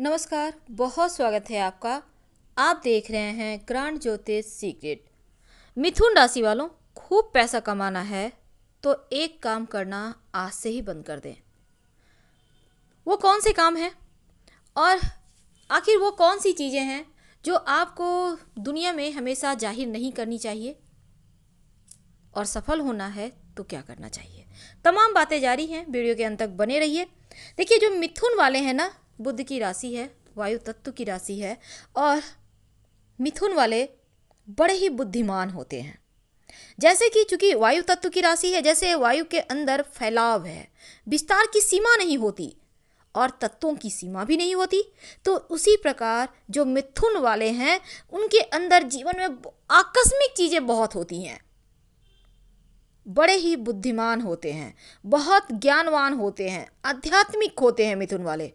नमस्कार बहुत स्वागत है आपका आप देख रहे हैं ग्रांड ज्योतिष सीक्रेट मिथुन राशि वालों खूब पैसा कमाना है तो एक काम करना आज से ही बंद कर दें वो कौन से काम हैं और आखिर वो कौन सी चीज़ें हैं जो आपको दुनिया में हमेशा जाहिर नहीं करनी चाहिए और सफल होना है तो क्या करना चाहिए तमाम बातें जारी हैं वीडियो के अंत तक बने रहिए देखिए जो मिथुन वाले हैं ना बुद्ध की राशि है वायु तत्व की राशि है और मिथुन वाले बड़े ही बुद्धिमान होते हैं जैसे कि चूंकि वायु तत्व की राशि है जैसे वायु के अंदर फैलाव है विस्तार की सीमा नहीं होती और तत्वों की सीमा भी नहीं होती तो उसी प्रकार जो मिथुन वाले हैं उनके अंदर जीवन में आकस्मिक चीज़ें बहुत होती हैं बड़े ही बुद्धिमान होते हैं बहुत ज्ञानवान होते हैं आध्यात्मिक होते हैं मिथुन वाले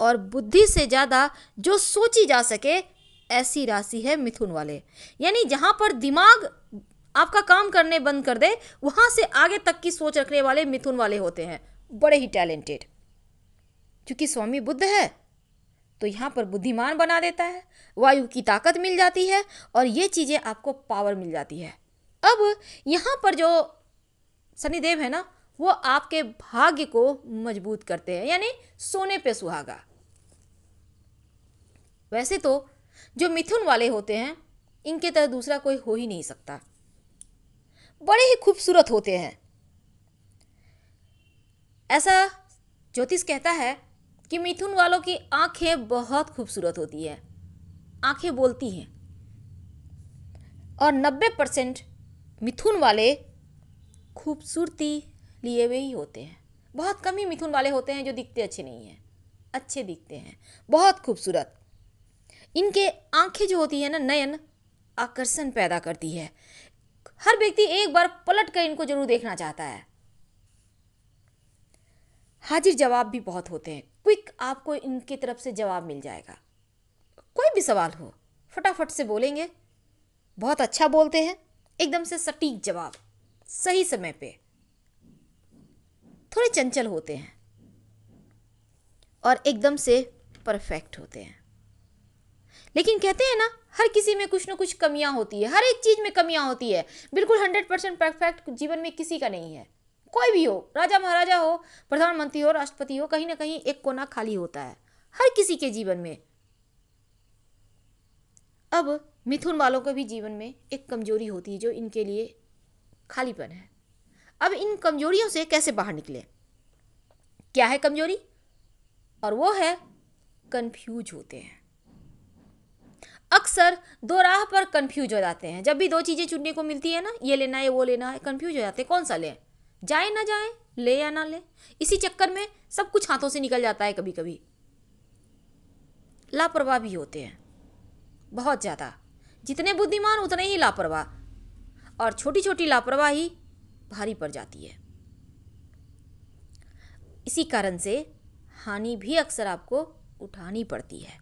और बुद्धि से ज़्यादा जो सोची जा सके ऐसी राशि है मिथुन वाले यानी जहाँ पर दिमाग आपका काम करने बंद कर दे वहाँ से आगे तक की सोच रखने वाले मिथुन वाले होते हैं बड़े ही टैलेंटेड क्योंकि स्वामी बुद्ध है तो यहाँ पर बुद्धिमान बना देता है वायु की ताकत मिल जाती है और ये चीज़ें आपको पावर मिल जाती है अब यहाँ पर जो शनिदेव है ना वो आपके भाग्य को मजबूत करते हैं यानी सोने पे सुहागा वैसे तो जो मिथुन वाले होते हैं इनके तरह दूसरा कोई हो ही नहीं सकता बड़े ही खूबसूरत होते हैं ऐसा ज्योतिष कहता है कि मिथुन वालों की आंखें बहुत खूबसूरत होती है आंखें बोलती हैं और 90 परसेंट मिथुन वाले खूबसूरती लिए हुए ही होते हैं बहुत कम ही मिथुन वाले होते हैं जो दिखते अच्छे नहीं हैं अच्छे दिखते हैं बहुत खूबसूरत इनके आंखें जो होती है ना नयन आकर्षण पैदा करती है हर व्यक्ति एक बार पलट कर इनको जरूर देखना चाहता है हाजिर जवाब भी बहुत होते हैं क्विक आपको इनकी तरफ से जवाब मिल जाएगा कोई भी सवाल हो फटाफट से बोलेंगे बहुत अच्छा बोलते हैं एकदम से सटीक जवाब सही समय पे थोड़े चंचल होते हैं और एकदम से परफेक्ट होते हैं लेकिन कहते हैं ना हर किसी में कुछ ना कुछ कमियां होती है हर एक चीज़ में कमियां होती है बिल्कुल हंड्रेड परसेंट परफेक्ट जीवन में किसी का नहीं है कोई भी हो राजा महाराजा हो प्रधानमंत्री हो राष्ट्रपति हो कहीं ना कहीं एक कोना खाली होता है हर किसी के जीवन में अब मिथुन वालों के भी जीवन में एक कमजोरी होती है जो इनके लिए खालीपन है अब इन कमजोरियों से कैसे बाहर निकले क्या है कमजोरी और वो है कंफ्यूज होते हैं अक्सर दो राह पर कंफ्यूज हो जाते हैं जब भी दो चीज़ें चुनने को मिलती है ना ये लेना है वो लेना है कंफ्यूज हो जाते हैं कौन सा लें जाए ना जाए ले या ना ले इसी चक्कर में सब कुछ हाथों से निकल जाता है कभी कभी लापरवाह भी होते हैं बहुत ज़्यादा जितने बुद्धिमान उतने ही लापरवाह और छोटी छोटी लापरवाही भारी पड़ जाती है इसी कारण से हानि भी अक्सर आपको उठानी पड़ती है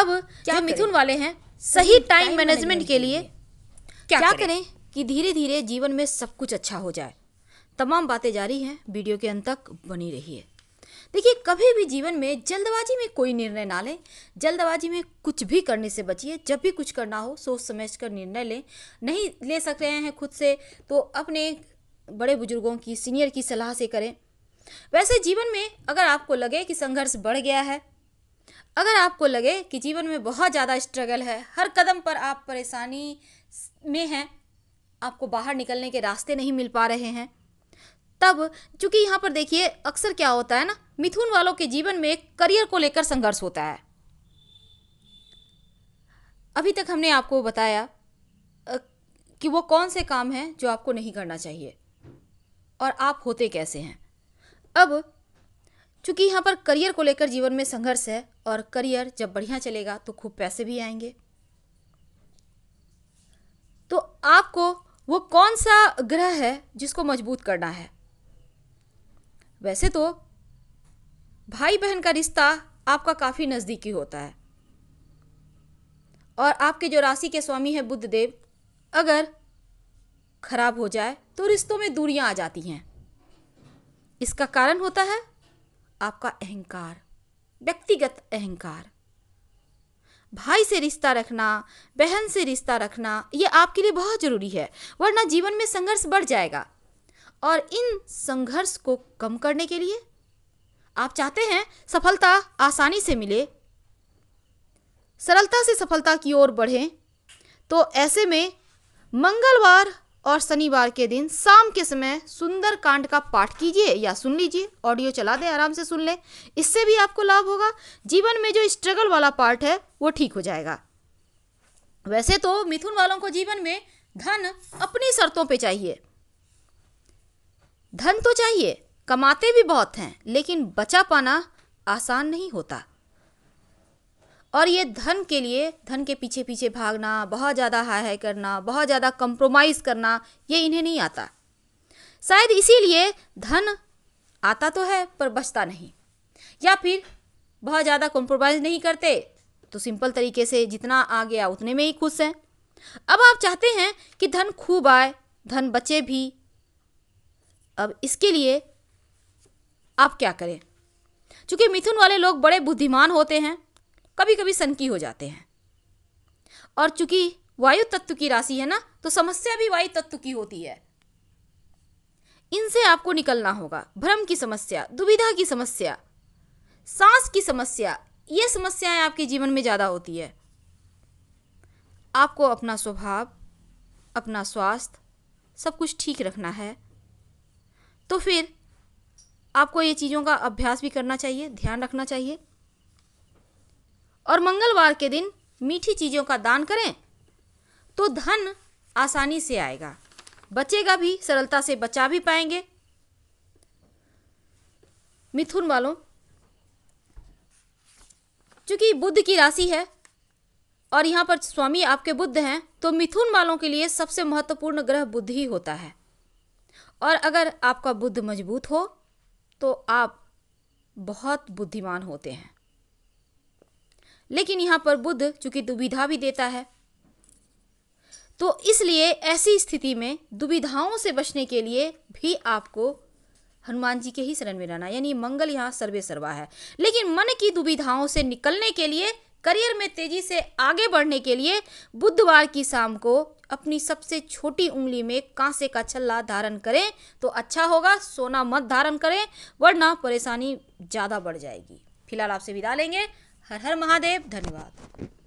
अब क्या मिथुन वाले हैं सही टाइम मैनेजमेंट के लिए क्या, क्या करें? करें कि धीरे धीरे जीवन में सब कुछ अच्छा हो जाए तमाम बातें जारी हैं वीडियो के अंत तक बनी रहिए देखिए कभी भी जीवन में जल्दबाजी में कोई निर्णय ना लें जल्दबाजी में कुछ भी करने से बचिए जब भी कुछ करना हो सोच समझ कर निर्णय लें नहीं ले सक रहे हैं खुद से तो अपने बड़े बुजुर्गों की सीनियर की सलाह से करें वैसे जीवन में अगर आपको लगे कि संघर्ष बढ़ गया है अगर आपको लगे कि जीवन में बहुत ज़्यादा स्ट्रगल है हर कदम पर आप परेशानी में हैं आपको बाहर निकलने के रास्ते नहीं मिल पा रहे हैं तब चूंकि यहाँ पर देखिए अक्सर क्या होता है ना मिथुन वालों के जीवन में करियर को लेकर संघर्ष होता है अभी तक हमने आपको बताया कि वो कौन से काम हैं जो आपको नहीं करना चाहिए और आप होते कैसे हैं अब चूंकि यहाँ पर करियर को लेकर जीवन में संघर्ष है और करियर जब बढ़िया चलेगा तो खूब पैसे भी आएंगे तो आपको वो कौन सा ग्रह है जिसको मजबूत करना है वैसे तो भाई बहन का रिश्ता आपका काफ़ी नज़दीकी होता है और आपके जो राशि के स्वामी हैं बुद्ध देव अगर खराब हो जाए तो रिश्तों में दूरियां आ जाती हैं इसका कारण होता है आपका अहंकार व्यक्तिगत अहंकार भाई से रिश्ता रखना बहन से रिश्ता रखना ये आपके लिए बहुत ज़रूरी है वरना जीवन में संघर्ष बढ़ जाएगा और इन संघर्ष को कम करने के लिए आप चाहते हैं सफलता आसानी से मिले सरलता से सफलता की ओर बढ़ें तो ऐसे में मंगलवार और शनिवार के दिन शाम के समय सुंदर कांड का पाठ कीजिए या सुन लीजिए ऑडियो चला दें आराम से सुन लें इससे भी आपको लाभ होगा जीवन में जो स्ट्रगल वाला पार्ट है वो ठीक हो जाएगा वैसे तो मिथुन वालों को जीवन में धन अपनी शर्तों पे चाहिए धन तो चाहिए कमाते भी बहुत हैं लेकिन बचा पाना आसान नहीं होता और ये धन के लिए धन के पीछे पीछे भागना बहुत ज़्यादा हाई हाई करना बहुत ज़्यादा कंप्रोमाइज़ करना ये इन्हें नहीं आता शायद इसीलिए धन आता तो है पर बचता नहीं या फिर बहुत ज़्यादा कॉम्प्रोमाइज़ नहीं करते तो सिंपल तरीके से जितना आ गया उतने में ही खुश हैं अब आप चाहते हैं कि धन खूब आए धन बचे भी अब इसके लिए आप क्या करें चूँकि मिथुन वाले लोग बड़े बुद्धिमान होते हैं कभी कभी सनकी हो जाते हैं और चूंकि वायु तत्व की राशि है ना तो समस्या भी वायु तत्व की होती है इनसे आपको निकलना होगा भ्रम की समस्या दुविधा की समस्या सांस की समस्या ये समस्याएं आपके जीवन में ज़्यादा होती है आपको अपना स्वभाव अपना स्वास्थ्य सब कुछ ठीक रखना है तो फिर आपको ये चीज़ों का अभ्यास भी करना चाहिए ध्यान रखना चाहिए और मंगलवार के दिन मीठी चीज़ों का दान करें तो धन आसानी से आएगा बचेगा भी सरलता से बचा भी पाएंगे मिथुन वालों चूंकि बुद्ध की राशि है और यहाँ पर स्वामी आपके बुद्ध हैं तो मिथुन वालों के लिए सबसे महत्वपूर्ण ग्रह बुद्ध ही होता है और अगर आपका बुद्ध मजबूत हो तो आप बहुत बुद्धिमान होते हैं लेकिन यहाँ पर बुद्ध चूंकि दुविधा भी देता है तो इसलिए ऐसी स्थिति में दुविधाओं से बचने के लिए भी आपको हनुमान जी के ही शरण में रहना यानी मंगल यहाँ सर्वे सर्वा है लेकिन मन की दुविधाओं से निकलने के लिए करियर में तेजी से आगे बढ़ने के लिए बुधवार की शाम को अपनी सबसे छोटी उंगली में कांसे का छल्ला धारण करें तो अच्छा होगा सोना मत धारण करें वरना परेशानी ज़्यादा बढ़ जाएगी फिलहाल आपसे विदा लेंगे हर हर महादेव धन्यवाद